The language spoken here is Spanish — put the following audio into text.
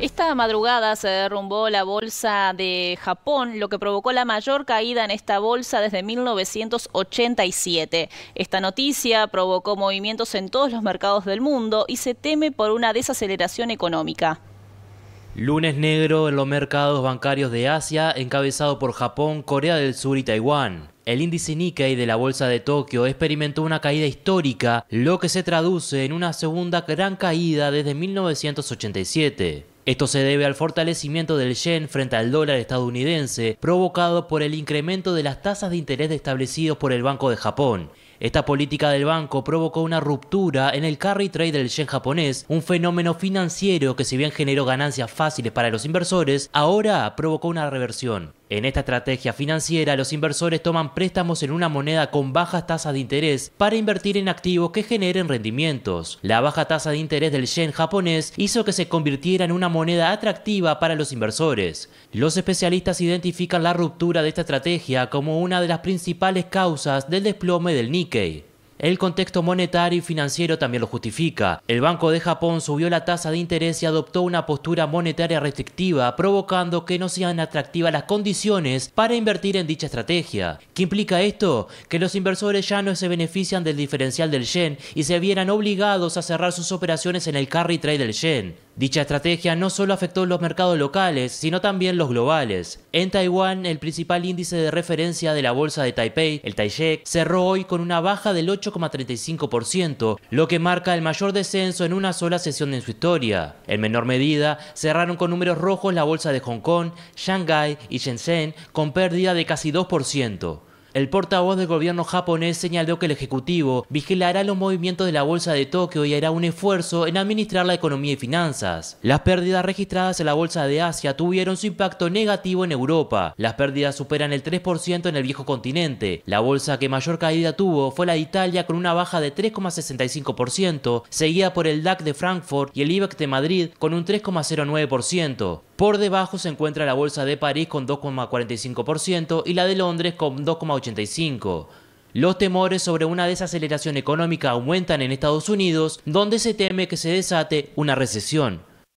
Esta madrugada se derrumbó la bolsa de Japón, lo que provocó la mayor caída en esta bolsa desde 1987. Esta noticia provocó movimientos en todos los mercados del mundo y se teme por una desaceleración económica. Lunes negro en los mercados bancarios de Asia, encabezado por Japón, Corea del Sur y Taiwán. El índice Nikkei de la bolsa de Tokio experimentó una caída histórica, lo que se traduce en una segunda gran caída desde 1987. Esto se debe al fortalecimiento del yen frente al dólar estadounidense, provocado por el incremento de las tasas de interés establecidos por el Banco de Japón. Esta política del banco provocó una ruptura en el carry trade del yen japonés, un fenómeno financiero que si bien generó ganancias fáciles para los inversores, ahora provocó una reversión. En esta estrategia financiera, los inversores toman préstamos en una moneda con bajas tasas de interés para invertir en activos que generen rendimientos. La baja tasa de interés del yen japonés hizo que se convirtiera en una moneda atractiva para los inversores. Los especialistas identifican la ruptura de esta estrategia como una de las principales causas del desplome del Nikkei. El contexto monetario y financiero también lo justifica. El Banco de Japón subió la tasa de interés y adoptó una postura monetaria restrictiva, provocando que no sean atractivas las condiciones para invertir en dicha estrategia. ¿Qué implica esto? Que los inversores ya no se benefician del diferencial del yen y se vieran obligados a cerrar sus operaciones en el carry trade del yen. Dicha estrategia no solo afectó los mercados locales, sino también los globales. En Taiwán, el principal índice de referencia de la bolsa de Taipei, el Taishek, cerró hoy con una baja del 8,35%, lo que marca el mayor descenso en una sola sesión en su historia. En menor medida, cerraron con números rojos la bolsa de Hong Kong, Shanghai y Shenzhen, con pérdida de casi 2%. El portavoz del gobierno japonés señaló que el Ejecutivo vigilará los movimientos de la Bolsa de Tokio y hará un esfuerzo en administrar la economía y finanzas. Las pérdidas registradas en la Bolsa de Asia tuvieron su impacto negativo en Europa. Las pérdidas superan el 3% en el viejo continente. La bolsa que mayor caída tuvo fue la de Italia con una baja de 3,65%, seguida por el DAC de Frankfurt y el IBEX de Madrid con un 3,09%. Por debajo se encuentra la bolsa de París con 2,45% y la de Londres con 2,8. 85. Los temores sobre una desaceleración económica aumentan en Estados Unidos, donde se teme que se desate una recesión.